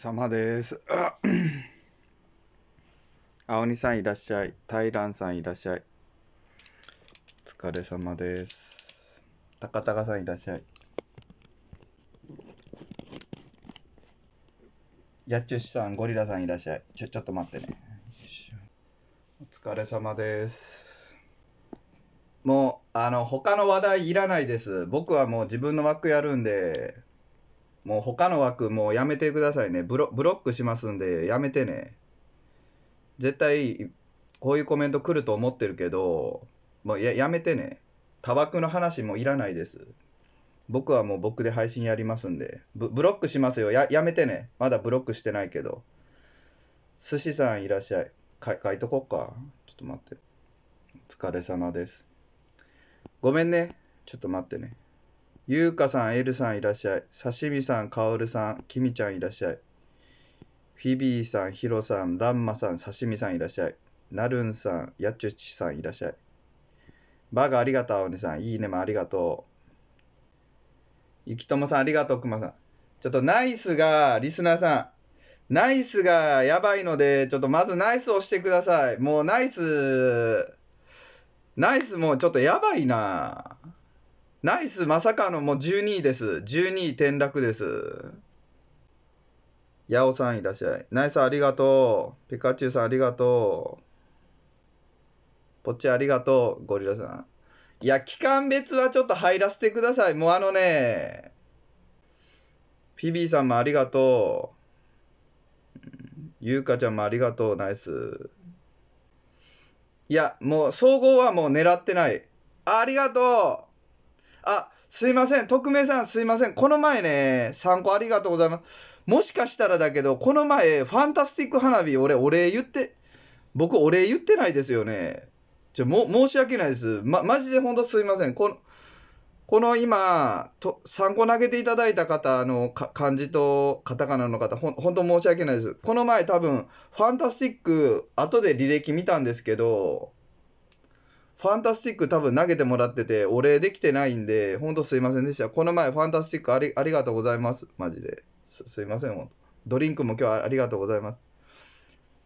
様です。青鬼さんいらっしゃい。タイランさんいらっしゃい。お疲れ様です。タカタカさんいらっしゃい。やっちゅしさん、ゴリラさんいらっしゃい。ちょ、ちょっと待ってね。お疲れ様です。もう、あの、他の話題いらないです。僕はもう自分の枠やるんで。もう他の枠もうやめてくださいね。ブロブロックしますんで、やめてね。絶対、こういうコメント来ると思ってるけど、もうややめてね。タバの話もいらないです。僕はもう僕で配信やりますんで。ブブロックしますよや。やめてね。まだブロックしてないけど。寿司さんいらっしゃい。か書いとこっか。ちょっと待って。お疲れ様です。ごめんね。ちょっと待ってね。ゆうかさん、えるさんいらっしゃい。刺身さん、かおるさん、きみちゃんいらっしゃい。フィビーさん、ひろさん、らんまさん、刺身さんいらっしゃい。なるんさん、やちゅちさんいらっしゃい。バーガーありがとう、おねさん。いいねもありがとう。ゆきともさん、ありがとう、くまさん。ちょっとナイスが、リスナーさん、ナイスがやばいので、ちょっとまずナイスをしてください。もうナイス、ナイスもうちょっとやばいな。ナイス、まさかのもう12位です。12位転落です。ヤオさんいらっしゃい。ナイスありがとう。ピカチュウさんありがとう。ポッチありがとう。ゴリラさん。いや、期間別はちょっと入らせてください。もうあのね、フィビーさんもありがとう。ゆうかちゃんもありがとう。ナイス。いや、もう総合はもう狙ってない。ありがとうあ、すいません。匿名さんすいません。この前ね、参考ありがとうございます。もしかしたらだけど、この前、ファンタスティック花火、俺、お礼言って、僕、お礼言ってないですよね。ちょ、も、申し訳ないです。ま、マジでほんとすいません。この、この今、と3個投げていただいた方の漢字とカタカナの方、ほ本当申し訳ないです。この前多分、ファンタスティック、後で履歴見たんですけど、ファンタスティック多分投げてもらってて、お礼できてないんで、ほんとすいませんでした。この前、ファンタスティックありありがとうございます。マジで。すすいません、もドリンクも今日はありがとうございます。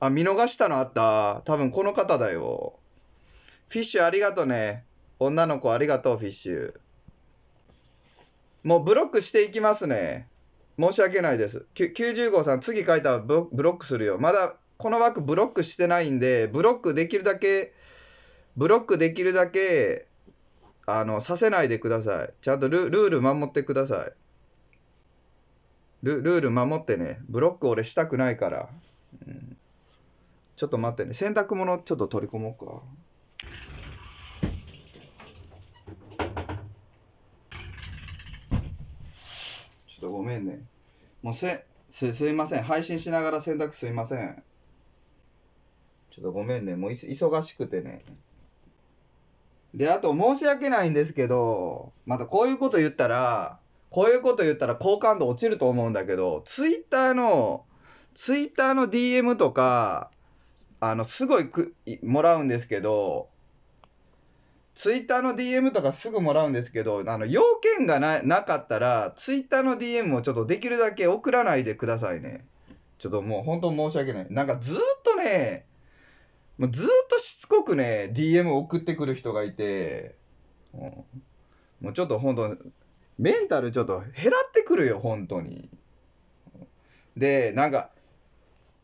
あ、見逃したのあった。多分この方だよ。フィッシュありがとうね。女の子ありがとう、フィッシュ。もうブロックしていきますね。申し訳ないです。90号さん、次書いたらブロックするよ。まだこの枠ブロックしてないんで、ブロックできるだけブロックできるだけ、あの、させないでください。ちゃんとルルール守ってください。ルルール守ってね。ブロック俺したくないから。うん、ちょっと待ってね。洗濯物ちょっと取り込もうか。ちょっとごめんね。もうせ、す、すいません。配信しながら洗濯すいません。ちょっとごめんね。もう忙しくてね。で、あと申し訳ないんですけど、またこういうこと言ったら、こういうこと言ったら好感度落ちると思うんだけど、ツイッターの、ツイッターの DM とか、あの、すごいくもらうんですけど、ツイッターの DM とかすぐもらうんですけど、あの、要件がななかったら、ツイッターの DM をちょっとできるだけ送らないでくださいね。ちょっともう本当申し訳ない。なんかずっとね、もうずっとしつこくね、DM 送ってくる人がいて、うん、もうちょっと本当、メンタルちょっと減らってくるよ、本当に。で、なんか、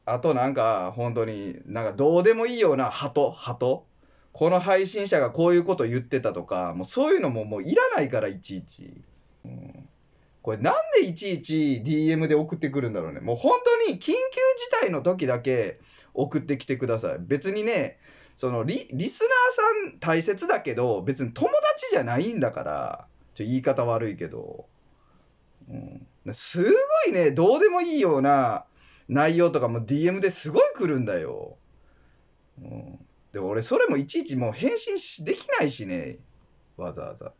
あとなんか、本当に、なんかどうでもいいような鳩、鳩。この配信者がこういうこと言ってたとか、もうそういうのももういらないから、いちいち。うんこれなんでいちいち DM で送ってくるんだろうね。もう本当に緊急事態の時だけ送ってきてください。別にね、そのリリスナーさん大切だけど、別に友達じゃないんだから、ちょ言い方悪いけど、うん。すごいね、どうでもいいような内容とかも DM ですごい来るんだよ。うん、で、俺それもいちいちもう返信できないしね、わざわざ。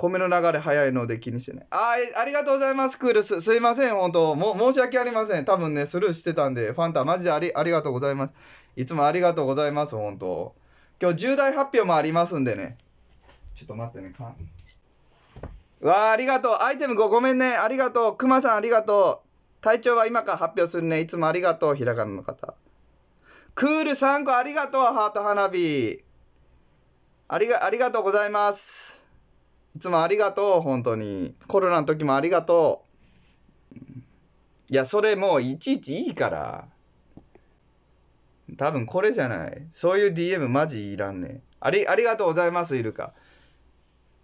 米の流れ早いので気にしてね。あありがとうございます、クールス。すいません、本当も申し訳ありません。多分ね、スルーしてたんで、ファンタ、マジでありありがとうございます。いつもありがとうございます、本当今日、重大発表もありますんでね。ちょっと待ってね、かわー、ありがとう。アイテム5、ごめんね。ありがとう。クマさん、ありがとう。体調は今から発表するね。いつもありがとう、ひらがなの方。クール3個、ありがとう、ハート花火。ありが、ありがとうございます。いつもありがとう、本当に。コロナの時もありがとう。いや、それもういちいちいいから。多分これじゃない。そういう DM マジいらんねあり、ありがとうございます、イルカ。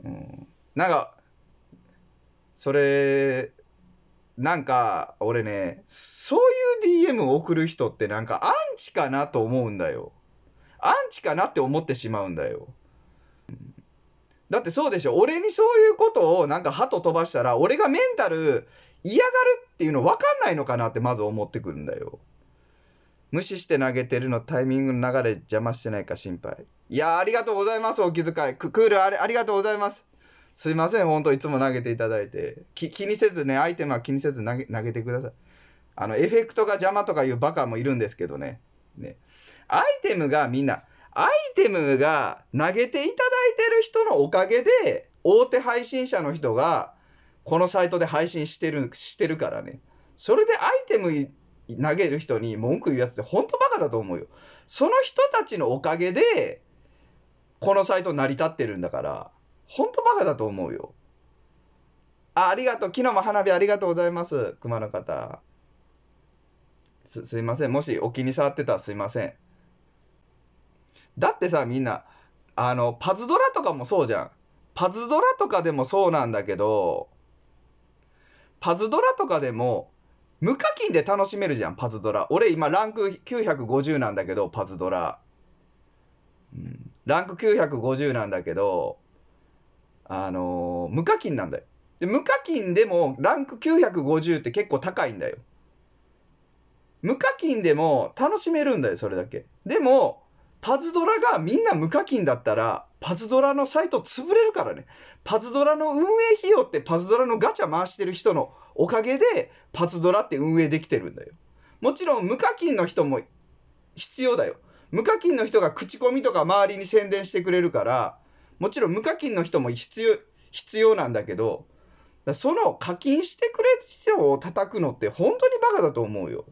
うん。なんか、それ、なんか、俺ね、そういう DM を送る人ってなんかアンチかなと思うんだよ。アンチかなって思ってしまうんだよ。だってそうでしょ俺にそういうことをなんか鳩飛ばしたら、俺がメンタル嫌がるっていうの分かんないのかなってまず思ってくるんだよ。無視して投げてるのタイミングの流れ邪魔してないか心配。いやありがとうございます、お気遣い。クールありありがとうございます。すいません、本当いつも投げていただいて。気にせずね、アイテムは気にせず投げ投げてください。あの、エフェクトが邪魔とかいうバカもいるんですけどね。ね。アイテムがみんな、アイテムが投げていただいてる人のおかげで、大手配信者の人が、このサイトで配信してる、してるからね。それでアイテム投げる人に文句言うやつって本当バカだと思うよ。その人たちのおかげで、このサイト成り立ってるんだから、本当バカだと思うよ。あ、ありがとう。昨日も花火ありがとうございます。熊の方。す、すいません。もしお気に障ってたらすいません。だってさ、みんな、あの、パズドラとかもそうじゃん。パズドラとかでもそうなんだけど、パズドラとかでも、無課金で楽しめるじゃん、パズドラ。俺今ランク950なんだけど、パズドラ。うん、ランク950なんだけど、あのー、無課金なんだよ。で、無課金でもランク950って結構高いんだよ。無課金でも楽しめるんだよ、それだけ。でも、パズドラがみんな無課金だったら、パズドラのサイト潰れるからね。パズドラの運営費用ってパズドラのガチャ回してる人のおかげで、パズドラって運営できてるんだよ。もちろん無課金の人も必要だよ。無課金の人が口コミとか周りに宣伝してくれるから、もちろん無課金の人も必要、必要なんだけど、その課金してくれる人を叩くのって本当にバカだと思うよ。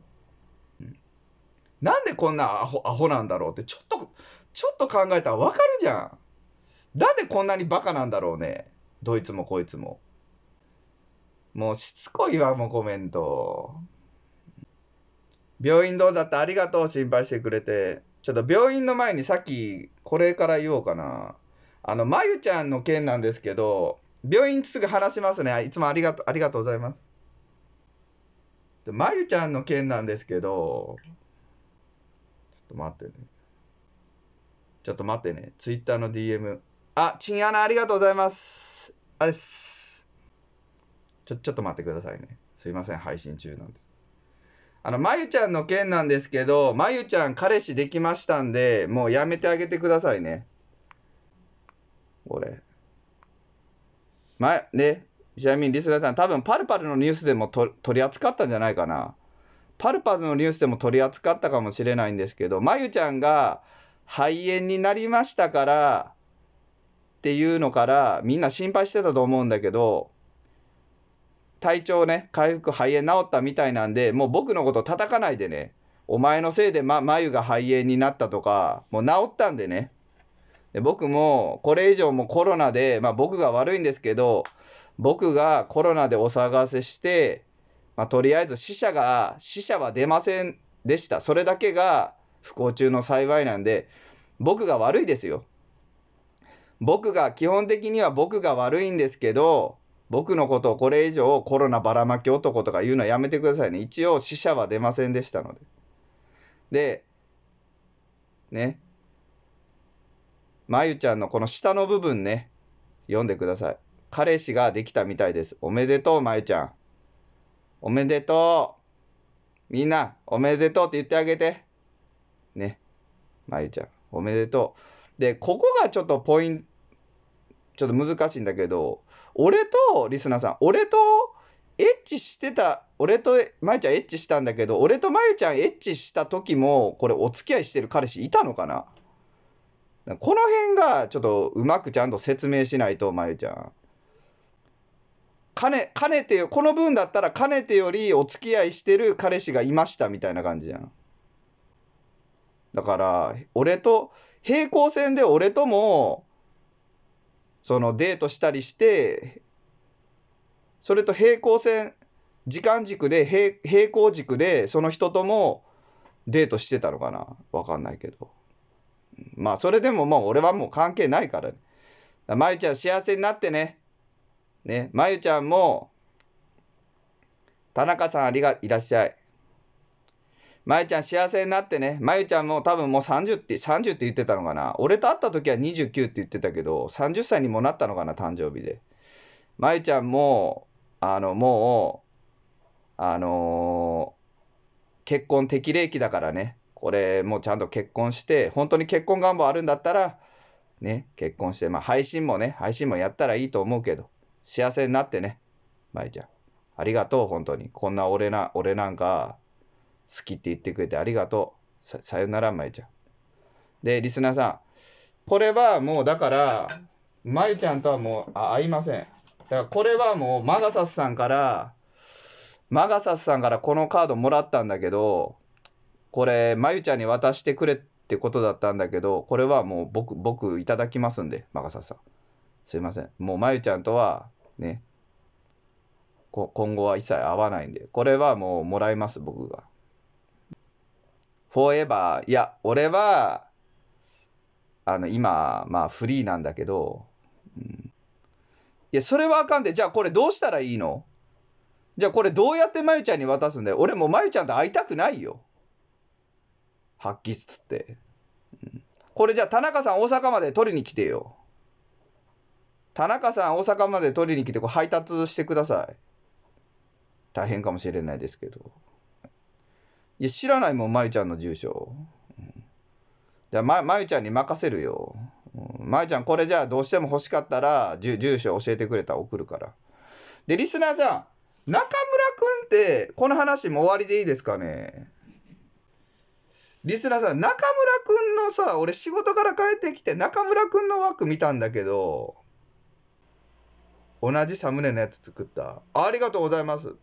なんでこんなアホアホなんだろうって、ちょっと、ちょっと考えたらわかるじゃん。なんでこんなにバカなんだろうね。どいつもこいつも。もうしつこいわ、もうコメント。病院どうだったありがとう、心配してくれて。ちょっと病院の前にさっき、これから言おうかな。あの、まゆちゃんの件なんですけど、病院すぐ話しますね。いつもありがとう、ありがとうございます。まゆちゃんの件なんですけど、と待ってね。ちょっと待ってね。ツイッターの DM。あ、チンアナありがとうございます。あれっす。ちょ、ちょっと待ってくださいね。すいません、配信中なんです。あの、まゆちゃんの件なんですけど、まゆちゃん彼氏できましたんで、もうやめてあげてくださいね。これ。ま、ね、ちなみにリスナーさん、多分パルパルのニュースでもと取り扱ったんじゃないかな。パルパルのニュースでも取り扱ったかもしれないんですけど、まゆちゃんが肺炎になりましたから、っていうのから、みんな心配してたと思うんだけど、体調ね、回復、肺炎治ったみたいなんで、もう僕のこと叩かないでね。お前のせいで、ま、眉が肺炎になったとか、もう治ったんでね。で僕も、これ以上もコロナで、まあ僕が悪いんですけど、僕がコロナでお騒がせして、まあ、とりあえず死者が、死者は出ませんでした。それだけが不幸中の幸いなんで、僕が悪いですよ。僕が、基本的には僕が悪いんですけど、僕のことをこれ以上コロナばらまき男とか言うのはやめてくださいね。一応死者は出ませんでしたので。で、ね。まゆちゃんのこの下の部分ね、読んでください。彼氏ができたみたいです。おめでとう、まゆちゃん。おめでとう。みんな、おめでとうって言ってあげて。ね。まゆちゃん、おめでとう。で、ここがちょっとポイント、ちょっと難しいんだけど、俺と、リスナーさん、俺と、エッチしてた、俺と、まゆちゃんエッチしたんだけど、俺とまゆちゃんエッチした時も、これお付き合いしてる彼氏いたのかなこの辺が、ちょっとうまくちゃんと説明しないと、まゆちゃん。かね、かねてよ、この分だったらかねてよりお付き合いしてる彼氏がいましたみたいな感じじゃん。だから、俺と、平行線で俺とも、そのデートしたりして、それと平行線、時間軸で平、平行軸で、その人ともデートしてたのかなわかんないけど。まあ、それでももう俺はもう関係ないからね。舞ちゃん幸せになってね。ね、まゆちゃんも、田中さんありが、いらっしゃい。まゆちゃん幸せになってね。まゆちゃんも多分もう30って、30って言ってたのかな。俺と会った時は29って言ってたけど、30歳にもなったのかな、誕生日で。まゆちゃんも、あの、もう、あのー、結婚適齢期だからね。これ、もうちゃんと結婚して、本当に結婚願望あるんだったら、ね、結婚して、まあ配信もね、配信もやったらいいと思うけど。幸せになってね、舞ちゃん。ありがとう、本当に。こんな俺な、俺なんか、好きって言ってくれてありがとう。さ、さよなら、舞ちゃん。で、リスナーさん。これはもうだから、舞ちゃんとはもうあ合いません。だからこれはもう、マガサスさんから、マガサスさんからこのカードもらったんだけど、これ、まゆちゃんに渡してくれってことだったんだけど、これはもう僕、僕いただきますんで、マガサスさん。すいません。もうまゆちゃんとはね。こ今後は一切会わないんで、これはもうもらいます、僕が。フォーエバー、いや、俺は、あの、今、まあ、フリーなんだけど、うん、いや、それはあかんで、じゃあこれどうしたらいいのじゃあこれどうやってまゆちゃんに渡すんだよ。俺もまゆちゃんと会いたくないよ。発揮っつって。これじゃあ田中さん大阪まで取りに来てよ。田中さん、大阪まで取りに来て、こう配達してください。大変かもしれないですけど。いや、知らないもん、まゆちゃんの住所。うん、じゃあ、ま、まゆちゃんに任せるよ。うん、まゆちゃん、これじゃあ、どうしても欲しかったら、住所教えてくれたら送るから。で、リスナーさん、中村くんって、この話も終わりでいいですかねリスナーさん、中村くんのさ、俺仕事から帰ってきて、中村くんの枠見たんだけど、同じサムネのやつ作った。ありがとうございます。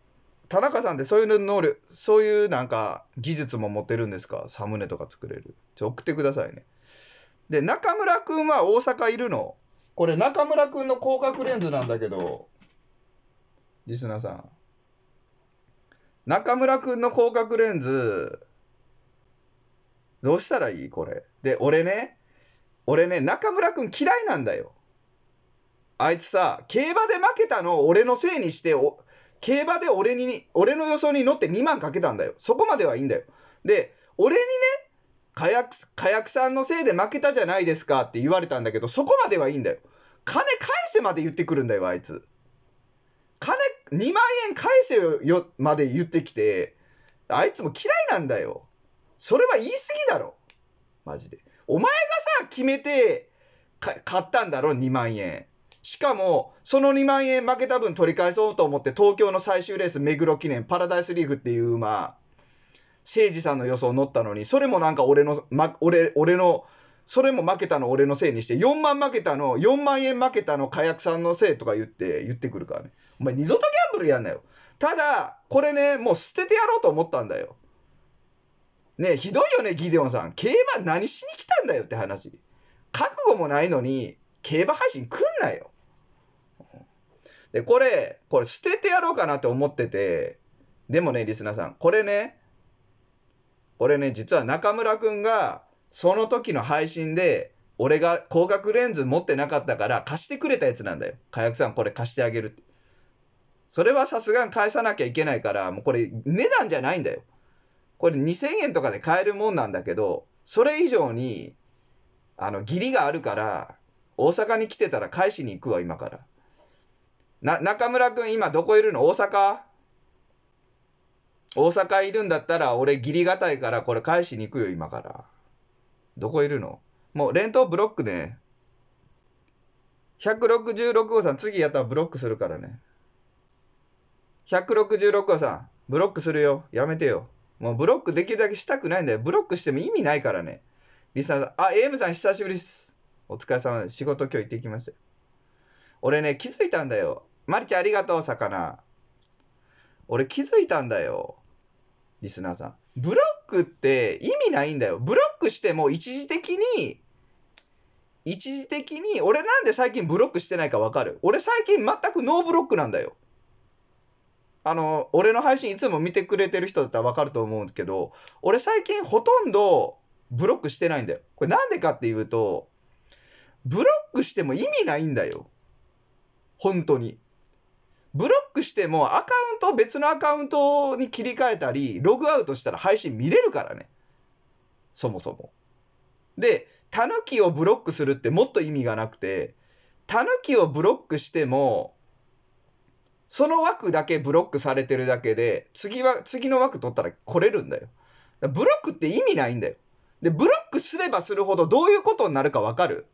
田中さんってそういう能力、そういうなんか技術も持ってるんですかサムネとか作れる。ちょ、送ってくださいね。で、中村くんは大阪いるのこれ中村くんの広角レンズなんだけど、リスナーさん。中村くんの広角レンズ、どうしたらいいこれ。で、俺ね、俺ね、中村くん嫌いなんだよ。あいつさ、競馬で負けたのを俺のせいにして、競馬で俺に、俺の予想に乗って2万かけたんだよ。そこまではいいんだよ。で、俺にね、火薬、火薬さんのせいで負けたじゃないですかって言われたんだけど、そこまではいいんだよ。金返せまで言ってくるんだよ、あいつ。金、2万円返せよ、まで言ってきて、あいつも嫌いなんだよ。それは言い過ぎだろ。マジで。お前がさ、決めて、買ったんだろ、2万円。しかも、その2万円負けた分取り返そうと思って、東京の最終レース、目黒記念、パラダイスリーグっていうまあ、誠治さんの予想乗ったのに、それもなんか俺の、ま、俺、俺の、それも負けたの俺のせいにして、4万負けたの、4万円負けたの、火薬さんのせいとか言って、言ってくるからね。お前二度とギャンブルやんなよ。ただ、これね、もう捨ててやろうと思ったんだよ。ねひどいよね、ギデオンさん。競馬何しに来たんだよって話。覚悟もないのに、競馬配信来んなよ。で、これ、これ捨ててやろうかなって思ってて、でもね、リスナーさん、これね、これね、実は中村くんが、その時の配信で、俺が高額レンズ持ってなかったから貸してくれたやつなんだよ。火薬さんこれ貸してあげるって。それはさすがに返さなきゃいけないから、もうこれ値段じゃないんだよ。これ2000円とかで買えるもんなんだけど、それ以上に、あの、義理があるから、大阪に来てたら返しに行くわ、今から。な、中村くん今どこいるの大阪大阪いるんだったら俺ギリがたいからこれ返しに行くよ、今から。どこいるのもう連投ブロックね。166号さん次やったらブロックするからね。166号さん、ブロックするよ。やめてよ。もうブロックできるだけしたくないんだよ。ブロックしても意味ないからね。リスナーさん、あ、エムさん久しぶりです。お疲れ様で仕事今日行ってきました俺ね、気づいたんだよ。マリちゃんありがとう、魚。俺気づいたんだよ。リスナーさん。ブロックって意味ないんだよ。ブロックしても一時的に、一時的に、俺なんで最近ブロックしてないかわかる俺最近全くノーブロックなんだよ。あの、俺の配信いつも見てくれてる人だったらわかると思うんだけど、俺最近ほとんどブロックしてないんだよ。これなんでかっていうと、ブロックしても意味ないんだよ。本当に。ブロックしてもアカウント、別のアカウントに切り替えたり、ログアウトしたら配信見れるからね。そもそも。で、タヌキをブロックするってもっと意味がなくて、タヌキをブロックしても、その枠だけブロックされてるだけで、次は、次の枠取ったら来れるんだよ。だブロックって意味ないんだよ。で、ブロックすればするほどどういうことになるかわかる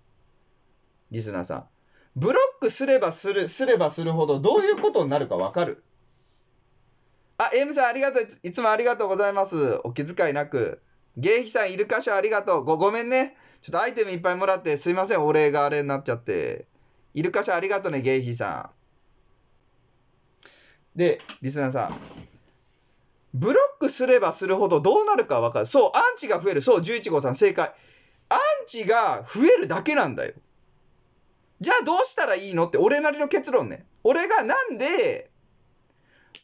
リスナーさん。ブロックすればする、すればするほど、どういうことになるかわかるあ、M さんありがとう。いつもありがとうございます。お気遣いなく。芸妃さん、イルカ所ありがとう。ご、ごめんね。ちょっとアイテムいっぱいもらって、すいません。お礼があれになっちゃって。イルカ所ありがとうね、芸妃さん。で、リスナーさん。ブロックすればするほどどうなるかわかる。そう、アンチが増える。そう、11号さん、正解。アンチが増えるだけなんだよ。じゃあどうしたらいいのって俺なりの結論ね。俺がなんで、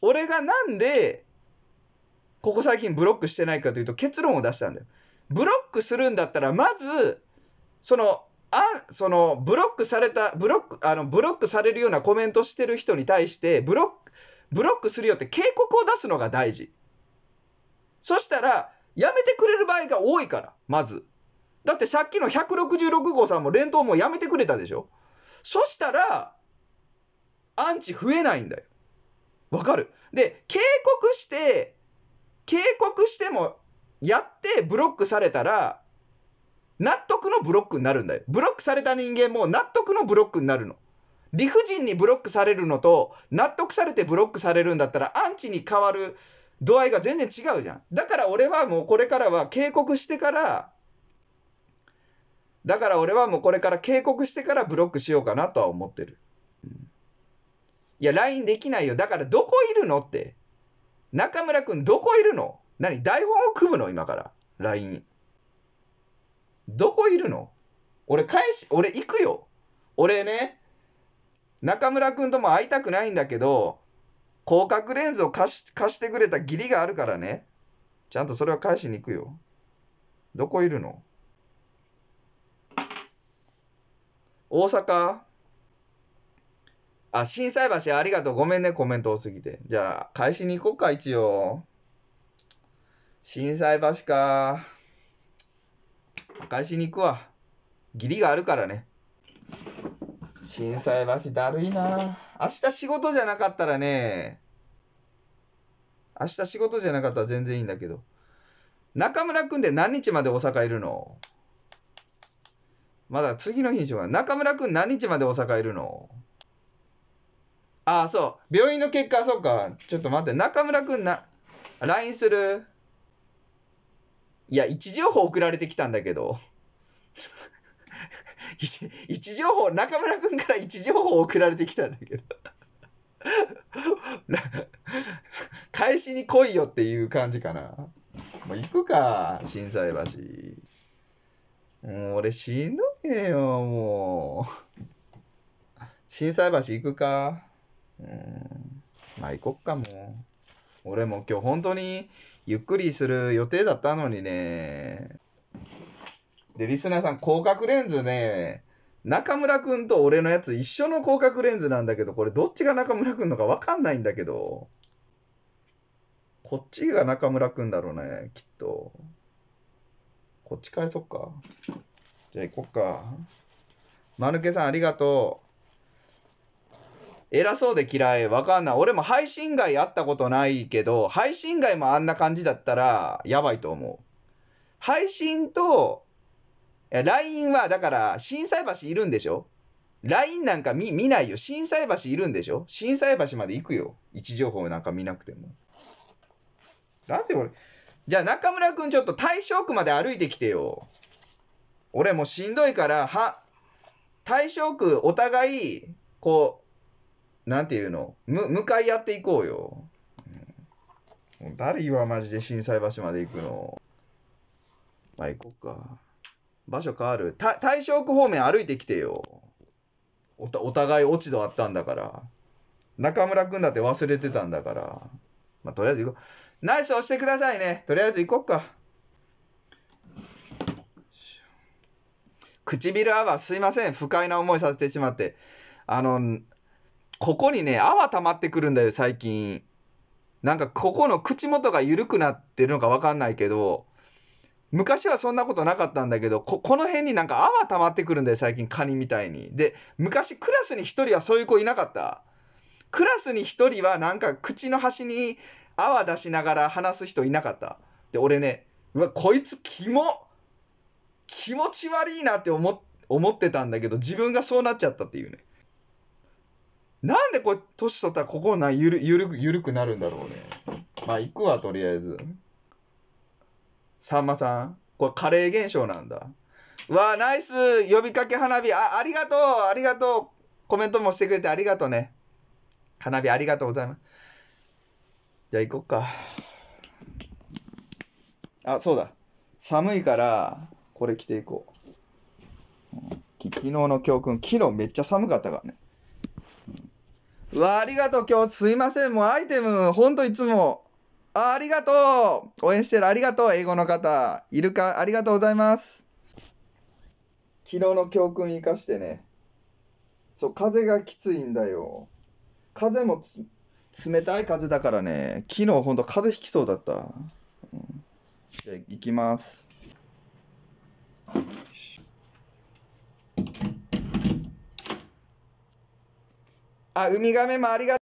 俺がなんで、ここ最近ブロックしてないかというと結論を出したんだよ。ブロックするんだったら、まず、その、あそのブロックされた、ブロック、あの、ブロックされるようなコメントしてる人に対して、ブロック、ブロックするよって警告を出すのが大事。そしたら、やめてくれる場合が多いから、まず。だってさっきの166号さんも連投もやめてくれたでしょそしたら、アンチ増えないんだよ。わかるで、警告して、警告しても、やってブロックされたら、納得のブロックになるんだよ。ブロックされた人間も納得のブロックになるの。理不尽にブロックされるのと、納得されてブロックされるんだったら、アンチに変わる度合いが全然違うじゃん。だから俺はもうこれからは警告してから、だから俺はもうこれから警告してからブロックしようかなとは思ってる。いや、LINE できないよ。だからどこいるのって。中村くんどこいるの何台本を組むの今から。LINE。どこいるの俺返し、俺行くよ。俺ね、中村くんとも会いたくないんだけど、広角レンズを貸し貸してくれた義理があるからね。ちゃんとそれは返しに行くよ。どこいるの大阪あ、震災橋ありがとう。ごめんね、コメント多すぎて。じゃあ、返しに行こうか、一応。震災橋か。返しに行くわ。義理があるからね。震災橋だるいな明日仕事じゃなかったらね、明日仕事じゃなかったら全然いいんだけど。中村くんで何日まで大阪いるのまだ次の日にしようか中村くん何日まで大阪いるのああ、そう。病院の結果、そうか。ちょっと待って。中村くんな、LINE するいや、位置情報送られてきたんだけど。位 置情報、中村くんから位置情報送られてきたんだけど。返しに来いよっていう感じかな。もう行くか、心斎橋。もう俺しんどいねよ、もう。心斎橋行くか。うん。まあ行こっかもう。俺も今日本当にゆっくりする予定だったのにね。で、リスナーさん、広角レンズね、中村くんと俺のやつ一緒の広角レンズなんだけど、これどっちが中村くんのかわかんないんだけど。こっちが中村くんだろうね、きっと。こっち返そっか。じゃあ行こっか。まぬけさんありがとう。偉そうで嫌い。わかんない。俺も配信外あったことないけど、配信外もあんな感じだったら、やばいと思う。配信と、LINE は、だから、心斎橋いるんでしょ ?LINE なんか見見ないよ。心斎橋いるんでしょ心斎橋まで行くよ。位置情報なんか見なくても。なぜ俺、じゃあ中村くんちょっと大正区まで歩いてきてよ。俺もうしんどいから、は、大正区お互い、こう、なんていうの、む、向かい合っていこうよ。うん、誰わマジで震災橋まで行くの。まあ、行こうか。場所変わる。た、大正区方面歩いてきてよ。おた、お互い落ち度あったんだから。中村くんだって忘れてたんだから。まあ、とりあえず行こう。ナイス押してくださいね。とりあえず行こっか。唇泡、すいません。不快な思いさせてしまって。あの、ここにね、泡溜まってくるんだよ、最近。なんか、ここの口元が緩くなってるのかわかんないけど、昔はそんなことなかったんだけど、こ、この辺になんか泡溜まってくるんだよ、最近、カニみたいに。で、昔クラスに1人はそういう子いなかった。クラスに1人はなんか口の端に泡出しながら話す人いなかった。で、俺ね、うわ、こいつキモ気持ち悪いなって思思ってたんだけど、自分がそうなっちゃったっていうね。なんでこれ、年取ったらここな、ゆる、ゆる、ゆるくなるんだろうね。まあ、行くわ、とりあえず。さんまさん、これ、カレー現象なんだ。わあ、ナイス呼びかけ花火あ、ありがとうありがとうコメントもしてくれてありがとうね。花火ありがとうございます。じゃあ行こっか。あ、そうだ。寒いから、これ着ていこう。昨日の教訓、昨日めっちゃ寒かったからね。うわ、ありがとう、今日すいません。もうアイテム、ほんといつも。あありがとう応援してるありがとう英語の方。いるか、ありがとうございます。昨日の教訓生かしてね。そう、風がきついんだよ。風も冷たい風だからね、昨日ほんと風邪ひきそうだった。じゃあ、行きます。あ、ウミガメもありがとう。